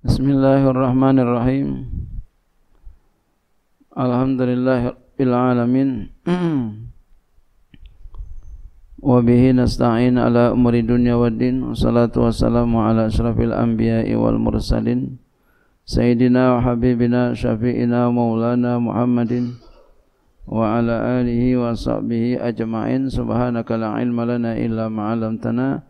بسم الله الرحمن الرحيم الحمد لله العالمين وبه نستعين على أمور الدنيا والدين والصلاة والسلام على أشرف الأنبياء والمرسلين سيدنا وحبيبنا شفيعنا مولانا محمد وعلى آله وصحبه أجمعين سبحانك لا علم لنا إلا ما علمتنا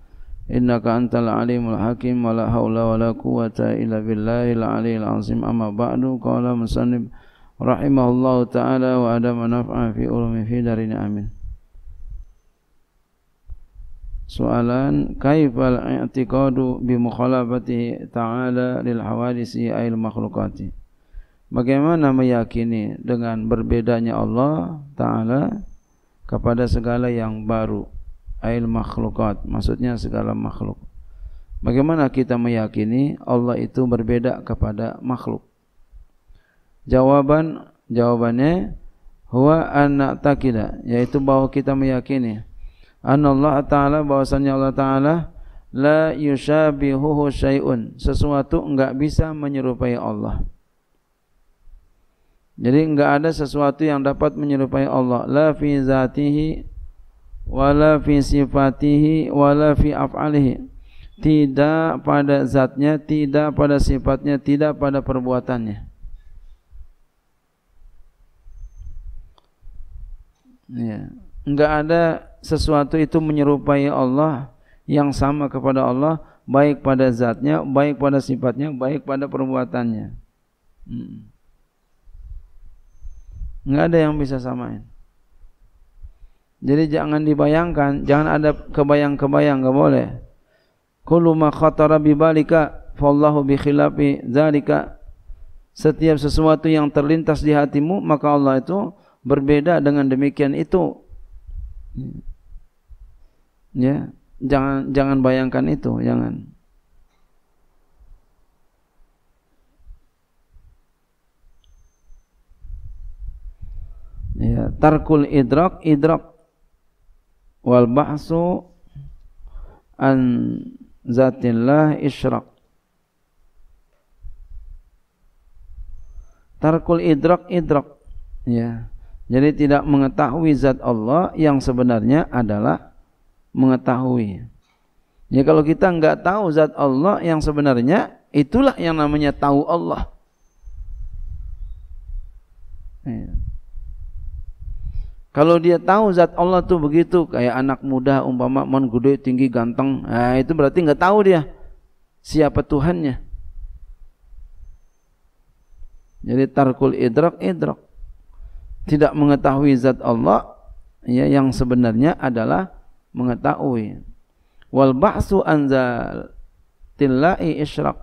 innaka antal alimul hakim wa haula wa la quwata illa billahil aliyil azim amma ba'du qala musannif rahimahullahu taala wa adam naf'a fi ulumi fi darini amin Soalan kaifal i'tiqadu bi mukhalafati ta'ala lil hawadisi ail makhluqati Bagaimana meyakini dengan berbedanya Allah Ta'ala kepada segala yang baru ail makhlukat maksudnya segala makhluk bagaimana kita meyakini Allah itu berbeda kepada makhluk jawaban jawabannya huwa anna taqida yaitu bahwa kita meyakini anna Allah taala bahwasanya Allah taala la yushabihuhu syai'un sesuatu enggak bisa menyerupai Allah jadi enggak ada sesuatu yang dapat menyerupai Allah la fi zatihi wala fi sifatihi wala fi af'alihi tidak pada zatnya tidak pada sifatnya tidak pada perbuatannya ya enggak ada sesuatu itu menyerupai Allah yang sama kepada Allah baik pada zatnya baik pada sifatnya baik pada perbuatannya hmm. enggak ada yang bisa samain jadi jangan dibayangkan, jangan ada kebayang-kebayang, enggak boleh. Kullu ma khatara bi balika fallahu bi khilafi dzalika. Setiap sesuatu yang terlintas di hatimu, maka Allah itu berbeda dengan demikian itu. Ya, jangan jangan bayangkan itu, jangan. Ya, tarkul idrak, idrak wal ba'su an zatillah isyraq tarkul idrak idrak ya jadi tidak mengetahui zat Allah yang sebenarnya adalah mengetahui ya kalau kita nggak tahu zat Allah yang sebenarnya itulah yang namanya tahu Allah ya. Kalau dia tahu zat Allah tuh begitu kayak anak muda umpama mon gede tinggi ganteng, nah, itu berarti nggak tahu dia siapa Tuhannya. Jadi tarkul idrak idrak tidak mengetahui zat Allah ya yang sebenarnya adalah mengetahui wal ba'su anzal tilai isyrak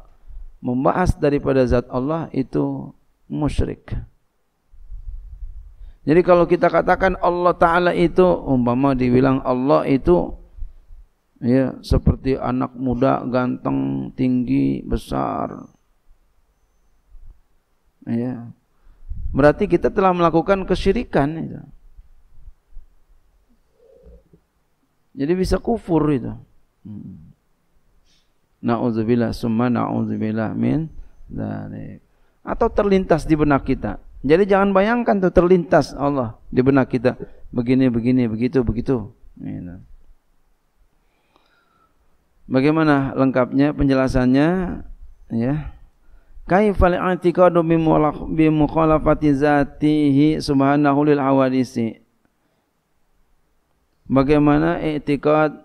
membahas daripada zat Allah itu musyrik jadi kalau kita katakan Allah Ta'ala itu, umpama dibilang Allah itu ya seperti anak muda, ganteng, tinggi, besar. Ya. Berarti kita telah melakukan kesyirikan. Itu. Jadi bisa kufur itu. Hmm. Na'udzubillah summa na'udzubillah min dari Atau terlintas di benak kita, jadi jangan bayangkan tuh terlintas Allah di benak kita begini begini begitu begitu. Gitu. Bagaimana lengkapnya penjelasannya ya. Kaifal i'tiqadu bi mukhalafati zatihi subhanahu lil hawadisi. Bagaimana i'tiqad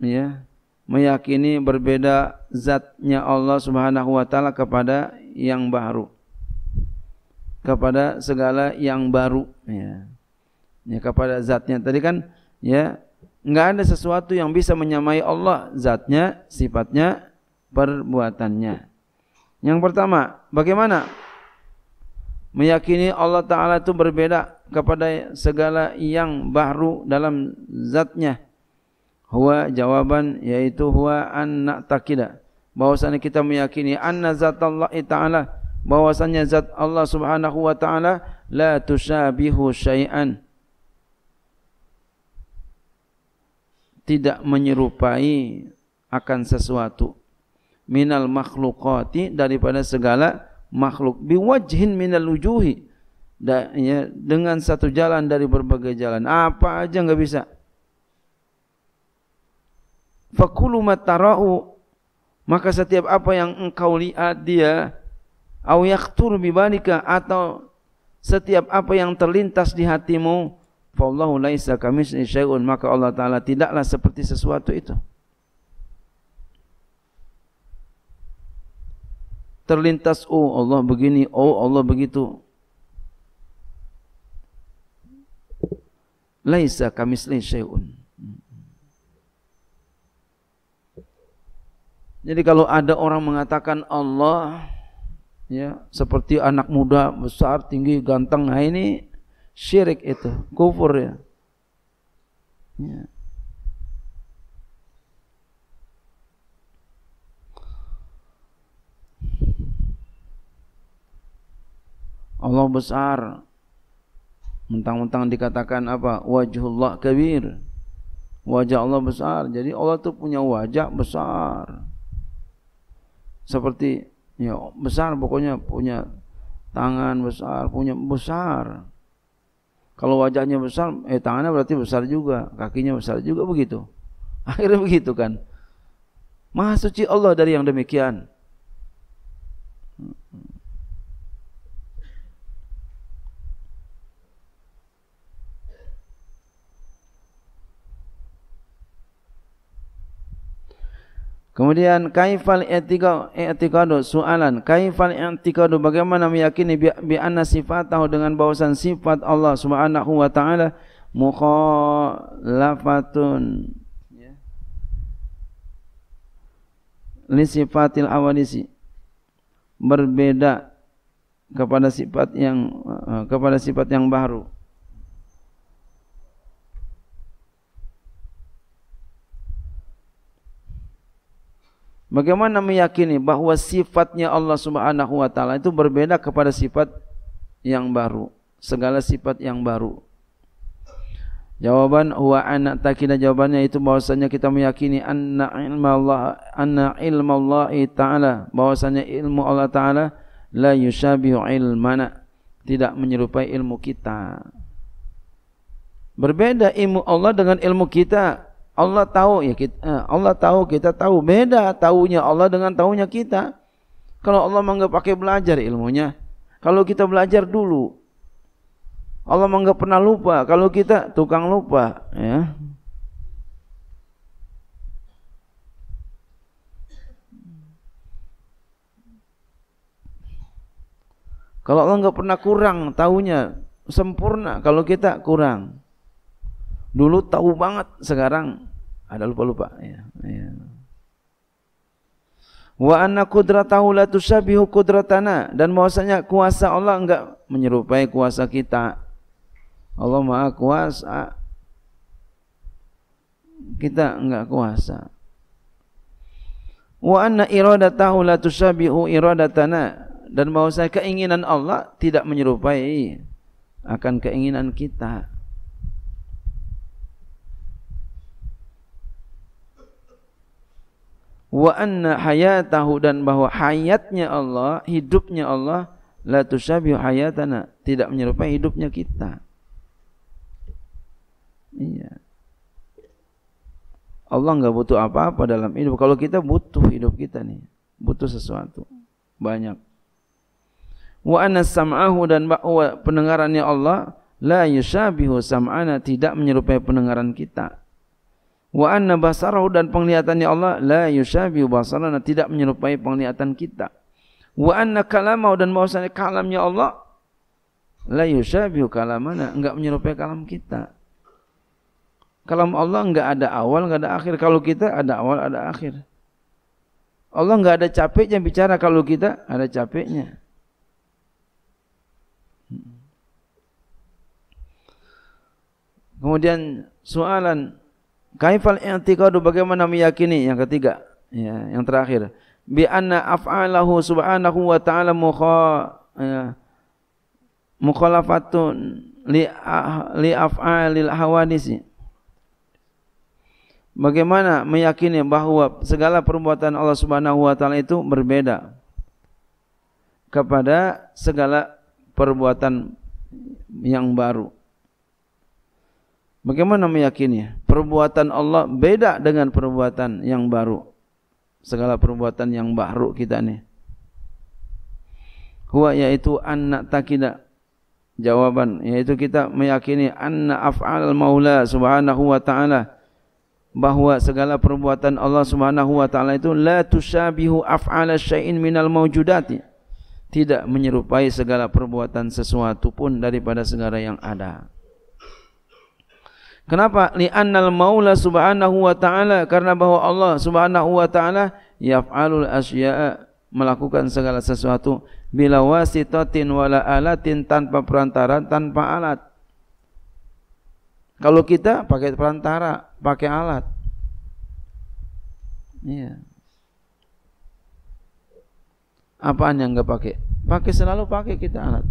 ya meyakini berbeda zatnya Allah Subhanahu wa taala kepada yang baru. kepada segala yang baru ya. ya kepada zatnya tadi kan ya enggak ada sesuatu yang bisa menyamai Allah zatnya sifatnya perbuatannya yang pertama bagaimana meyakini Allah taala itu berbeda kepada segala yang baru dalam zatnya huwa jawaban yaitu huwa an taqida bahwasanya kita meyakini anna zatallahi taala bahwasanya zat Allah Subhanahu wa taala la tusabihu syai'an tidak menyerupai akan sesuatu minal makhluqati daripada segala makhluk biwajhin minal wujuhi ya, dengan satu jalan dari berbagai jalan apa aja enggak bisa fakulu matarau maka setiap apa yang engkau lihat dia au yaqtur bibalika atau setiap apa yang terlintas di hatimu fallahu laisa kamitsli syai'un maka Allah taala tidaklah seperti sesuatu itu terlintas oh Allah begini oh Allah begitu laisa kamitsli syai'un jadi kalau ada orang mengatakan Allah ya seperti anak muda besar tinggi ganteng nah ini syirik itu kufur ya, ya. Allah besar mentang-mentang dikatakan apa wajhullah kabir wajah Allah besar jadi Allah tuh punya wajah besar seperti ya besar pokoknya punya tangan besar punya besar kalau wajahnya besar eh tangannya berarti besar juga kakinya besar juga begitu akhirnya begitu kan maha suci Allah dari yang demikian Kemudian kaifal i'tiqadu soalan kaifal i'tiqadu bagaimana meyakini bi, bi anna sifatahu dengan bahwasan sifat Allah Subhanahu wa taala mukhalafatun ya. li sifatil berbeda kepada sifat yang eh, kepada sifat yang baru Bagaimana meyakini bahwa sifatnya Allah Subhanahu wa taala itu berbeda kepada sifat yang baru, segala sifat yang baru. Jawaban huwa anak takina jawabannya itu bahwasanya kita meyakini anna ilma Allah anna ilma Allah taala bahwasanya ilmu Allah taala la yushabihu ilmana tidak menyerupai ilmu kita. Berbeda ilmu Allah dengan ilmu kita. Allah tahu ya kita eh, Allah tahu kita tahu beda taunya Allah dengan taunya kita kalau Allah menganggap pakai belajar ilmunya kalau kita belajar dulu Allah menganggap pernah lupa kalau kita tukang lupa ya Kalau Allah nggak pernah kurang tahunya sempurna. Kalau kita kurang. Dulu tahu banget, sekarang ada lupa-lupa. Ya. Ya. Wa anna qudratahu la tusyabihu qudratana dan bahwasanya kuasa Allah enggak menyerupai kuasa kita. Allah Maha Kuasa. Kita enggak kuasa. Wa anna iradatahu la tusyabihu iradatana dan bahwasanya keinginan Allah tidak menyerupai akan keinginan kita. wa anna hayatahu dan bahwa hayatnya Allah, hidupnya Allah la tusyabihu hayatana, tidak menyerupai hidupnya kita. Iya. Allah nggak butuh apa-apa dalam hidup. Kalau kita butuh hidup kita nih, butuh sesuatu banyak. Wa anna sam'ahu dan bahwa pendengarannya Allah la yusyabihu sam'ana tidak menyerupai pendengaran kita. Wa anna basarahu dan penglihatannya Allah la yusyabihu basarana tidak menyerupai penglihatan kita. Wa anna kalamahu dan bahwasanya kalamnya Allah la yusyabihu kalamana enggak menyerupai kalam kita. Kalam Allah enggak ada awal, enggak ada akhir. Kalau kita ada awal, ada akhir. Allah enggak ada capeknya bicara kalau kita ada capeknya. Hmm. Kemudian soalan Kaifal i'tiqadu bagaimana meyakini yang ketiga ya yang terakhir bi anna af'alahu subhanahu wa ta'ala mukha ya, mukhalafatun li ah, li af'alil hawadisi Bagaimana meyakini bahwa segala perbuatan Allah Subhanahu wa taala itu berbeda kepada segala perbuatan yang baru. Bagaimana meyakini? Perbuatan Allah beda dengan perbuatan yang baru. Segala perbuatan yang baru kita ini. Huwa yaitu anna takida. Jawapan, yaitu kita meyakini anak af'al maula subhanahu wa ta'ala bahawa segala perbuatan Allah Subhanahu wa taala itu la afal af'ala min minal mawjudati tidak menyerupai segala perbuatan sesuatu pun daripada segala yang ada. Kenapa? Li'annal maula subhanahu wa ta'ala karena bahwa Allah subhanahu wa ta'ala yaf'alul asya'a melakukan segala sesuatu bila wasitatin wala alatin tanpa perantara tanpa alat. Kalau kita pakai perantara, pakai alat. Iya. Apaan yang enggak pakai? Pakai selalu pakai kita alat.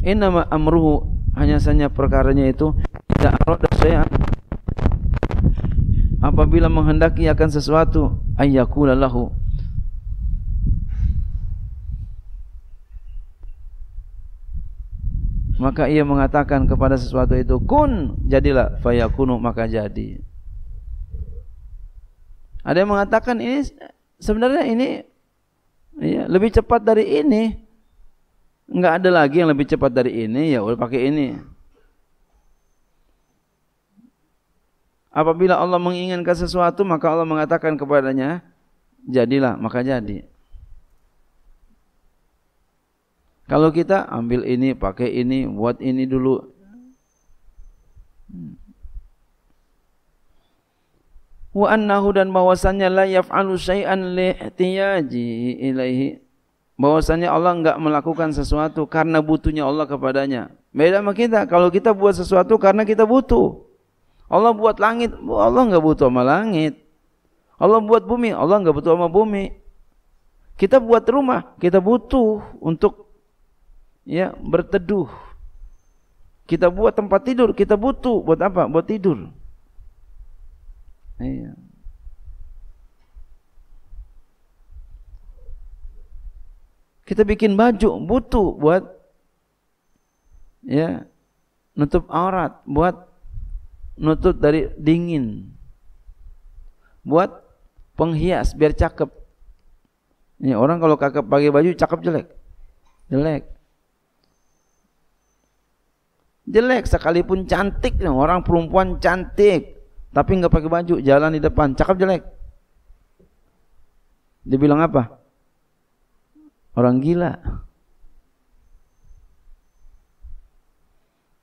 Innama amruhu hanya saja perkaranya itu tidak arada saya apabila menghendaki akan sesuatu ayyakula lahu maka ia mengatakan kepada sesuatu itu kun jadilah fayakunu maka jadi ada yang mengatakan ini sebenarnya ini ya, lebih cepat dari ini nggak ada lagi yang lebih cepat dari ini ya udah pakai ini apabila Allah menginginkan sesuatu maka Allah mengatakan kepadanya jadilah maka jadi kalau kita ambil ini pakai ini buat ini dulu wa annahu dan bahwasannya la yaf'alu syai'an li ihtiyaji ilaihi bahwasanya Allah enggak melakukan sesuatu karena butuhnya Allah kepadanya. Beda sama kita. Kalau kita buat sesuatu karena kita butuh. Allah buat langit, Allah enggak butuh sama langit. Allah buat bumi, Allah enggak butuh sama bumi. Kita buat rumah, kita butuh untuk ya berteduh. Kita buat tempat tidur, kita butuh buat apa? Buat tidur. Iya. Kita bikin baju butuh buat ya nutup aurat, buat nutup dari dingin. Buat penghias biar cakep. Ini orang kalau kakak pakai baju cakep jelek. Jelek. Jelek sekalipun cantik nah, orang perempuan cantik tapi nggak pakai baju jalan di depan cakep jelek. Dibilang apa? Orang gila.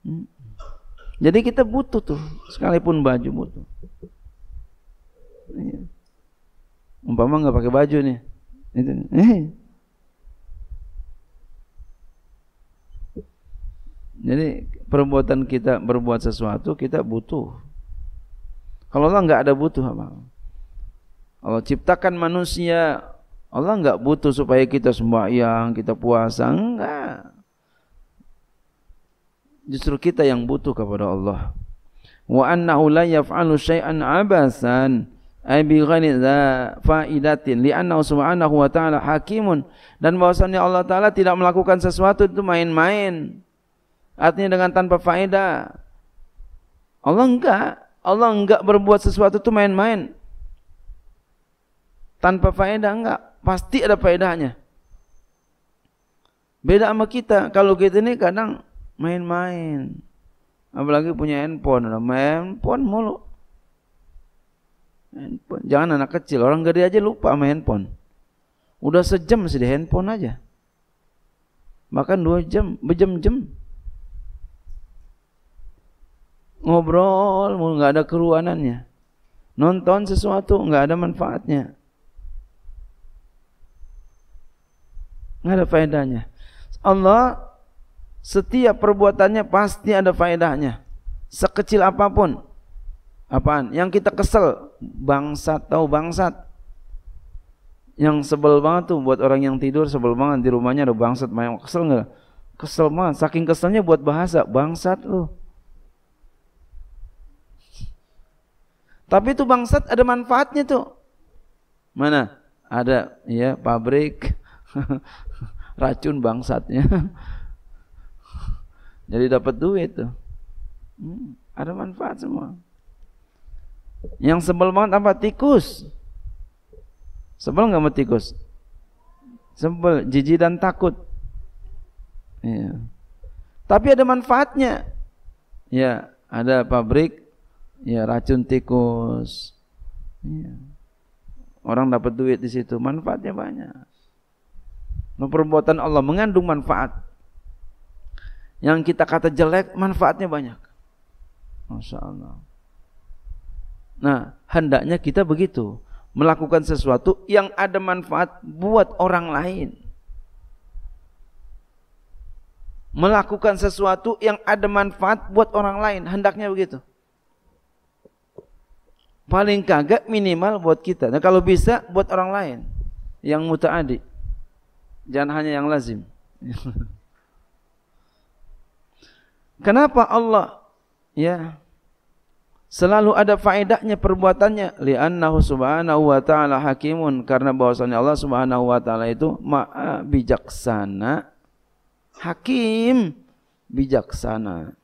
Hmm. Jadi kita butuh tuh, sekalipun baju butuh. Iya. Umpama nggak pakai baju nih, itu. Eh. Jadi perbuatan kita berbuat sesuatu kita butuh. Kalau Allah nggak ada butuh apa? Allah ciptakan manusia Allah enggak butuh supaya kita sembahyang, kita puasa, enggak. Justru kita yang butuh kepada Allah. Wa annahu la yaf'alu syai'an abasan ay bi ghairi faidatin li'annahu subhanahu wa ta'ala hakimun dan bahwasannya Allah taala tidak melakukan sesuatu itu main-main. Artinya dengan tanpa faedah. Allah enggak, Allah enggak berbuat sesuatu itu main-main. Tanpa faedah enggak. Pasti ada faedahnya. Beda sama kita. Kalau kita ini kadang main-main. Apalagi punya handphone. Udah main handphone mulu. Handphone. Jangan anak kecil. Orang gede aja lupa sama handphone. Udah sejam sih di handphone aja. Bahkan dua jam. Berjam-jam. Ngobrol mulu. Gak ada keruanannya. Nonton sesuatu. Gak ada manfaatnya. Tidak ada faedahnya. Allah setiap perbuatannya pasti ada faedahnya. Sekecil apapun. Apaan? Yang kita kesel, bangsat tahu bangsat. Yang sebel banget tuh buat orang yang tidur sebel banget di rumahnya ada bangsat main kesel nggak? Kesel banget, saking keselnya buat bahasa bangsat lu. Tapi itu bangsat ada manfaatnya tuh. Mana? Ada ya pabrik, Racun bangsatnya. Jadi dapat duit tuh. Hmm, ada manfaat semua. Yang sebel banget apa? Tikus. Sebel nggak mau tikus? Sebel, jijik dan takut. Ya. Tapi ada manfaatnya. Ya, ada pabrik ya racun tikus. Ya. Orang dapat duit di situ, manfaatnya banyak perbuatan Allah mengandung manfaat. Yang kita kata jelek, manfaatnya banyak. Masya Allah. Nah, hendaknya kita begitu. Melakukan sesuatu yang ada manfaat buat orang lain. Melakukan sesuatu yang ada manfaat buat orang lain. Hendaknya begitu. Paling kagak minimal buat kita. Nah, kalau bisa buat orang lain. Yang muta adik. Jangan hanya yang lazim. Kenapa Allah ya selalu ada faedahnya perbuatannya li'annahu subhanahu wa ta'ala hakimun karena bahwasanya Allah subhanahu wa ta'ala itu ma'a bijaksana hakim bijaksana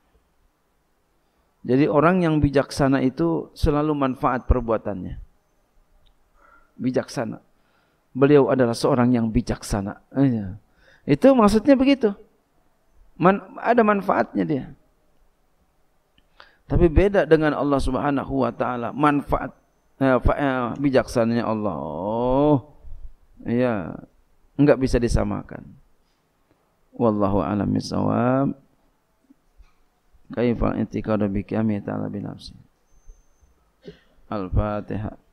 jadi orang yang bijaksana itu selalu manfaat perbuatannya bijaksana beliau adalah seorang yang bijaksana. Iya. Itu maksudnya begitu. Man, ada manfaatnya dia. Tapi beda dengan Allah Subhanahu wa taala, manfaat eh, eh bijaksananya Allah. iya, enggak bisa disamakan. Wallahu a'lam bishawab. Kaifa intiqadu bi kami ta'ala bi Al-Fatihah.